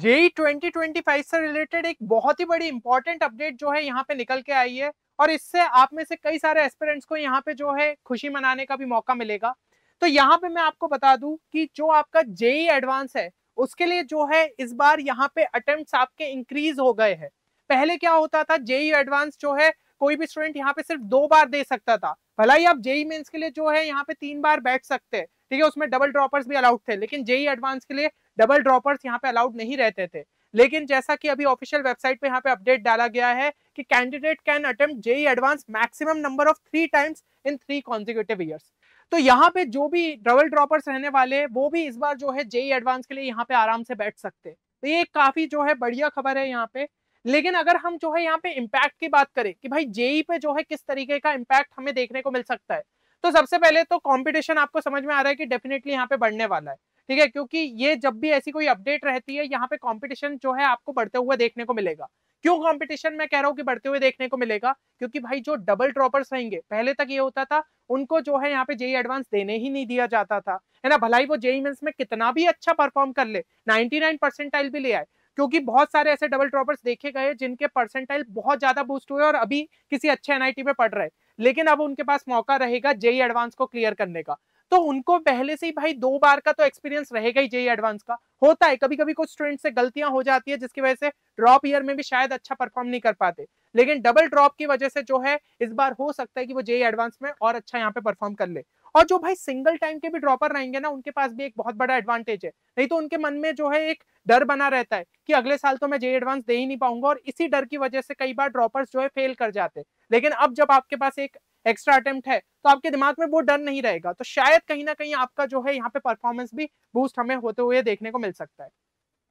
JEE 2025 से related एक बहुत ही बड़ी इंपॉर्टेंट अपडेट जो है यहाँ पे निकल के आई है और इससे आप में से कई सारे एस्पिरेंट्स को यहाँ पे जो है खुशी मनाने का भी मौका मिलेगा तो यहाँ पे मैं आपको बता दू कि जो आपका जेई एडवांस है उसके लिए जो है इस बार यहाँ पे अटेम्प्ट आपके इंक्रीज हो गए हैं पहले क्या होता था जेई एडवांस जो है कोई भी स्टूडेंट यहाँ पे सिर्फ दो बार दे सकता था भला ही आप जेई मेन्स के लिए जो है यहाँ पे तीन बार बैठ सकते हैं ठीक है उसमें डबल ड्रॉपर्स भी अलाउड थे लेकिन जेई एडवांस के लिए डबल ड्रॉपर्स यहाँ पे अलाउड नहीं रहते थे लेकिन जैसा कि अभी ऑफिशियल वेबसाइट पे यहाँ पे अपडेट डाला गया है कि candidate can attempt JEE advance maximum number of three times in three consecutive years तो यहाँ पे जो भी डबल ड्रॉपर्स रहने वाले हैं वो भी इस बार जो है जेई एडवांस के लिए यहाँ पे आराम से बैठ सकते तो ये काफी जो है बढ़िया खबर है यहाँ पे लेकिन अगर हम जो है यहाँ पे इम्पैक्ट की बात करें कि भाई जेई पे जो है किस तरीके का इम्पैक्ट हमें देखने को मिल सकता है तो सबसे पहले तो कॉम्पिटिशन आपको समझ में आ रहा है कि डेफिनेटली यहाँ पे बढ़ने वाला है ठीक है क्योंकि ये जब भी ऐसी कोई अपडेट रहती है यहाँ पे कॉम्पिटिशन जो है आपको बढ़ते हुए देखने को मिलेगा क्यों कंपटीशन मैं कह रहा हूँ कि बढ़ते हुए देखने को मिलेगा क्योंकि भाई जो डबल ड्रॉपर्स रहेंगे पहले तक ये होता था उनको जो है यहाँ पे जेई एडवांस e देने ही नहीं दिया जाता था है ना भलाई वो जेई मेन्स e में कितना भी अच्छा परफॉर्म कर ले नाइनटी नाइन परसेंटाइल भी ले आए क्योंकि बहुत सारे ऐसे डबल ड्रॉपर्स देखे गए जिनके परसेंटाइल बहुत ज्यादा बूस्ट हुए और अभी किसी अच्छे एनआईटी में पढ़ रहे लेकिन अब उनके पास मौका रहेगा जेई एडवांस को क्लियर करने का तो उनको पहले से ही भाई दो बार का तो एक्सपीरियंस रहेगा ही जेई एडवांस का होता है कभी कभी कुछ स्टूडेंट से गलतियां हो जाती है जिसकी वजह से ड्रॉप ईयर में भी शायद अच्छा परफॉर्म नहीं कर पाते लेकिन डबल ड्रॉप की वजह से जो है इस बार हो सकता है कि वो जेई एडवांस में और अच्छा यहाँ पे परफॉर्म कर ले और जो भाई सिंगल टाइम के भी ड्रॉपर रहेंगे ना उनके पास भी एक बहुत बड़ा एडवांटेज है नहीं तो उनके मन में जो है एक डर बना रहता है कि अगले साल तो मैं जे एडवांस दे ही नहीं पाऊंगा और इसी डर की वजह से कई बार ड्रॉपर्स जो है फेल कर जाते लेकिन अब जब आपके पास एक एक्स्ट्रा अटेम्प्ट है तो आपके दिमाग में वो डर नहीं रहेगा तो शायद कहीं ना कहीं आपका जो है यहाँ पे परफॉर्मेंस भी बूस्ट हमें होते हुए देखने को मिल सकता है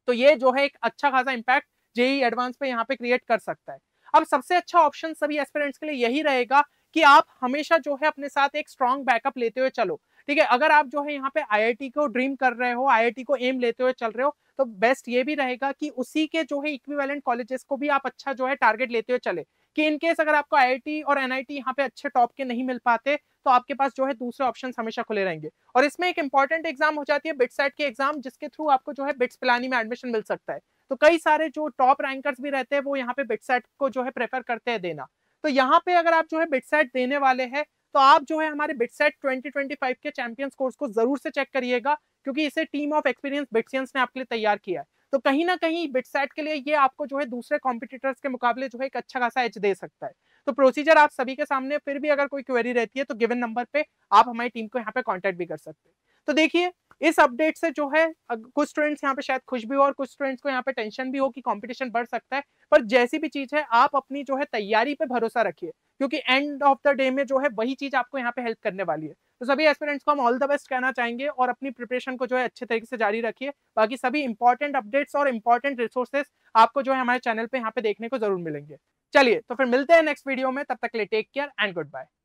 तो ये जो है एक अच्छा खासा इम्पैक्ट जेई एडवांस पे यहाँ पे क्रिएट कर सकता है अब सबसे अच्छा ऑप्शन सभी एस्पिरेंट्स के लिए यही रहेगा कि आप हमेशा जो है अपने साथ एक स्ट्रॉन्ग बैकअप लेते हुए चलो ठीक है अगर आप जो है यहाँ पे आईआईटी को ड्रीम कर रहे हो आईआईटी को एम लेते हुए चल रहे हो तो बेस्ट ये भी रहेगा कि उसी के जो है इक्विवेलेंट कॉलेजेस को भी आप अच्छा जो है टारगेट लेते हुए चले कि इनकेस अगर आपको आई और एन आई पे अच्छे टॉप के नहीं मिल पाते तो आपके पास जो है दूसरे ऑप्शन हमेशा खुले रहेंगे और इसमें एक इंपॉर्टेंट एग्जाम हो जाती है बिट साइड के एग्जाम जिसके थ्रू आपको जो है बिट्स पिलानी में एडमिशन मिल सकता है तो कई सारे जो टॉप रैंकर्स भी रहते हैं वो यहाँ पे बिटसेट को जो है प्रेफर करते हैं देना तो यहाँ पे अगर आप जो है बिट सेट देने वाले हैं तो आप जो है हमारे बिटसेट 2025 के चैंपियंस कोर्स को जरूर से चेक करिएगा क्योंकि इसे टीम ऑफ एक्सपीरियंस बिटसियंस ने आपके लिए तैयार किया है तो कहीं ना कहीं बिटसेट के लिए ये आपको जो है दूसरे कॉम्पिटिटर्स के मुकाबले जो है एक अच्छा खासा एच दे सकता है तो प्रोसीजर आप सभी के सामने फिर भी अगर कोई क्वेरी रहती है तो गिवन नंबर पे आप हमारी टीम को यहाँ पे कॉन्टेक्ट भी कर सकते हैं तो देखिए इस अपडेट से जो है कुछ स्टूडेंट्स यहाँ पे शायद खुश भी हो और कुछ स्टूडेंट्स को यहाँ पे टेंशन भी हो कि कंपटीशन बढ़ सकता है पर जैसी भी चीज है आप अपनी जो है तैयारी पे भरोसा रखिए क्योंकि एंड ऑफ द डे में जो है वही चीज आपको यहाँ पे हेल्प करने वाली है तो सभी एस्पिरेंट्स को हम ऑल द बेस्ट कहना चाहेंगे और अपनी प्रिपरेशन को जो है अच्छे तरीके से जारी रखिए बाकी सभी इंपॉर्टेंट अपडेट्स और इंपॉर्टेंट रिसोर्सेस आपको जो है हमारे चैनल पे यहाँ पे देखने को जरूर मिलेंगे चलिए तो फिर मिलते हैं नेक्स्ट वीडियो में तब तक ले take care and good bye